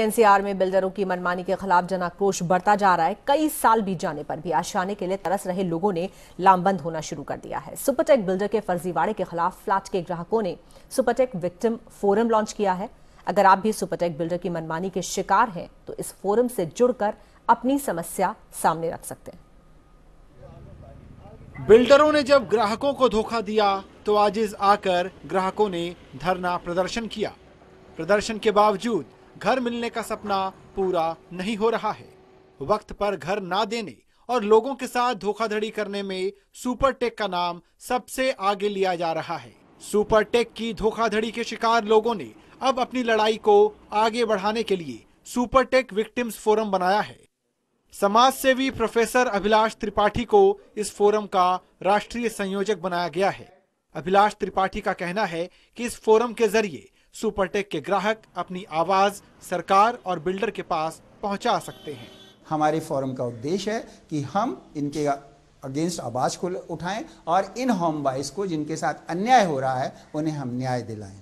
NCR में बिल्डरों की मनमानी के खिलाफ जन आक्रोश बढ़ता जा रहा है कई साल बीत जाने पर भी आशाने के लिए तरस रहे लोगों ने लामबंद होना शुरू कर दिया है सुपरटेक बिल्डर के फर्जीवाड़े के खिलाफ फ्लैट के ग्राहकों ने सुपरटेक विक्टिम फोरम लॉन्च किया है अगर आप भी सुपरटेक बिल्डर की मनमानी के शिकार हैं तो इस फोरम से जुड़कर अपनी समस्या सामने रख सकते हैं बिल्डरों ने जब ग्राहकों को धोखा दिया तो आज आकर ग्राहकों ने धरना प्रदर्शन किया प्रदर्शन के बावजूद घर मिलने का सपना पूरा नहीं हो रहा है वक्त पर घर ना देने और लोगों के साथ धोखाधड़ी करने में सुपर टेक का नाम सबसे आगे लिया जा रहा है सुपर टेक की धोखाधड़ी के शिकार लोगों ने अब अपनी लड़ाई को आगे बढ़ाने के लिए सुपर टेक विक्टिम्स फोरम बनाया है समाज सेवी प्रोफेसर अभिलाष त्रिपाठी को इस फोरम का राष्ट्रीय संयोजक बनाया गया है अभिलाष त्रिपाठी का कहना है कि इस फोरम के जरिए सुपरटेक के ग्राहक अपनी आवाज सरकार और बिल्डर के पास पहुंचा सकते हैं हमारे फोरम का उद्देश्य है कि हम इनके अगेंस्ट आवाज को उठाएं और इन होम बाइस को जिनके साथ अन्याय हो रहा है उन्हें हम न्याय दिलाएं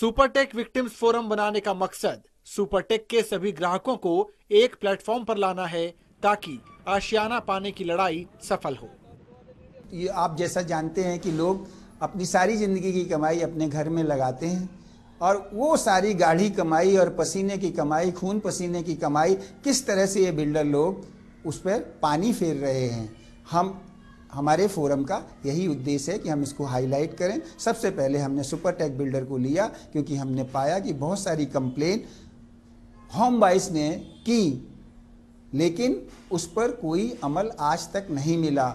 सुपरटेक विक्टिम्स फोरम बनाने का मकसद सुपरटेक के सभी ग्राहकों को एक प्लेटफॉर्म पर लाना है ताकि आशियाना पाने की लड़ाई सफल हो ये आप जैसा जानते हैं कि लोग अपनी सारी ज़िंदगी की कमाई अपने घर में लगाते हैं और वो सारी गाढ़ी कमाई और पसीने की कमाई खून पसीने की कमाई किस तरह से ये बिल्डर लोग उस पर पानी फेर रहे हैं हम हमारे फोरम का यही उद्देश्य है कि हम इसको हाईलाइट करें सबसे पहले हमने सुपर टेक बिल्डर को लिया क्योंकि हमने पाया कि बहुत सारी कंप्लेन होम बाइस ने की लेकिन उस पर कोई अमल आज तक नहीं मिला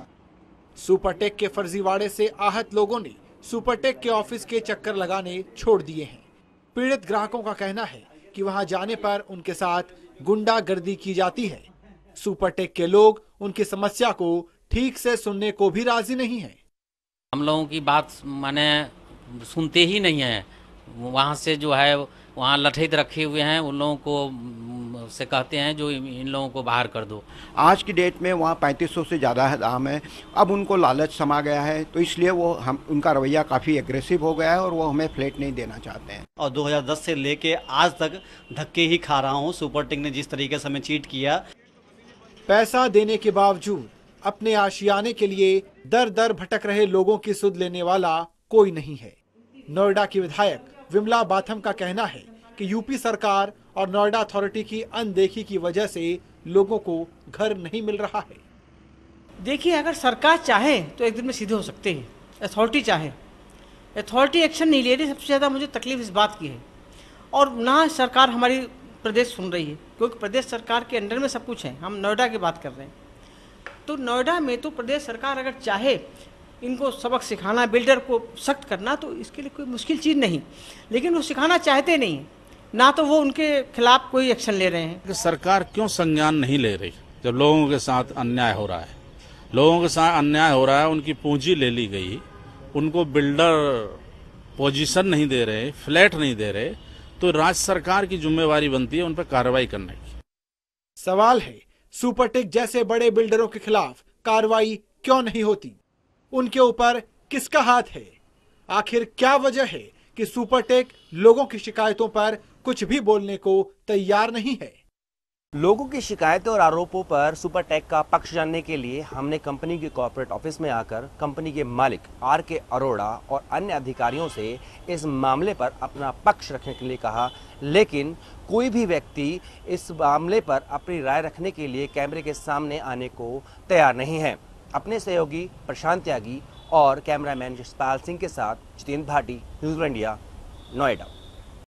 सुपरटेक के फर्जीवाड़े से आहत लोगों ने सुपरटेक के ऑफिस के चक्कर लगाने छोड़ दिए हैं पीड़ित ग्राहकों का कहना है कि वहां जाने पर उनके साथ गुंडागर्दी की जाती है सुपरटेक के लोग उनकी समस्या को ठीक से सुनने को भी राजी नहीं है हम लोगों की बात माने सुनते ही नहीं है वहाँ से जो है वहाँ लठित रखे हुए हैं उन लोगों को से कहते हैं जो इन लोगों को बाहर कर दो आज की डेट में वहाँ पैंतीस से ज़्यादा दाम है अब उनको लालच समा गया है तो इसलिए वो हम उनका रवैया काफ़ी एग्रेसिव हो गया है और वो हमें फ्लैट नहीं देना चाहते हैं और 2010 से लेके आज तक धक्के ही खा रहा हूँ सुपर टिंग ने जिस तरीके से हमें चीट किया पैसा देने के बावजूद अपने आशियाने के लिए दर दर भटक रहे लोगों की सुध लेने वाला कोई नहीं है नोएडा की विधायक विमला बाथम का कहना है कि यूपी सरकार और नोएडा अथॉरिटी की अनदेखी की वजह से लोगों को घर नहीं मिल रहा है देखिए अगर सरकार चाहे तो एक दिन में सीधे हो सकते हैं अथॉरिटी चाहे अथॉरिटी एक्शन नहीं ले रही सबसे ज़्यादा मुझे तकलीफ इस बात की है और ना सरकार हमारी प्रदेश सुन रही है क्योंकि प्रदेश सरकार के अंडर में सब कुछ है हम नोएडा की बात कर रहे हैं तो नोएडा में तो प्रदेश सरकार अगर चाहे इनको सबक सिखाना बिल्डर को सख्त करना तो इसके लिए कोई मुश्किल चीज़ नहीं लेकिन वो सिखाना चाहते नहीं ना तो वो उनके खिलाफ कोई एक्शन ले रहे हैं सरकार क्यों संज्ञान नहीं ले रही जब लोगों के साथ अन्याय हो रहा है लोगों के साथ अन्याय हो रहा है उनकी पूंजी ले ली गई उनको बिल्डर पोजीशन नहीं दे रहे फ्लैट नहीं दे रहे तो राज्य सरकार की जिम्मेवारी बनती है उन पर कार्रवाई करने की सवाल है सुपरटेक जैसे बड़े बिल्डरों के खिलाफ कार्रवाई क्यों नहीं होती उनके ऊपर किसका हाथ है आखिर क्या वजह है कि सुपरटेक लोगों की शिकायतों पर कुछ भी बोलने को तैयार नहीं है लोगों की शिकायतों और आरोपों पर सुपरटेक का पक्ष जानने के लिए हमने कंपनी के कॉरपोरेट ऑफिस में आकर कंपनी के मालिक आर के अरोड़ा और अन्य अधिकारियों से इस मामले पर अपना पक्ष रखने के लिए कहा लेकिन कोई भी व्यक्ति इस मामले पर अपनी राय रखने के लिए कैमरे के सामने आने को तैयार नहीं है अपने सहयोगी प्रशांत त्यागी और कैमरामैन जसपाल सिंह के साथ जितेंद्र भाटी न्यूज़ इंडिया नोएडा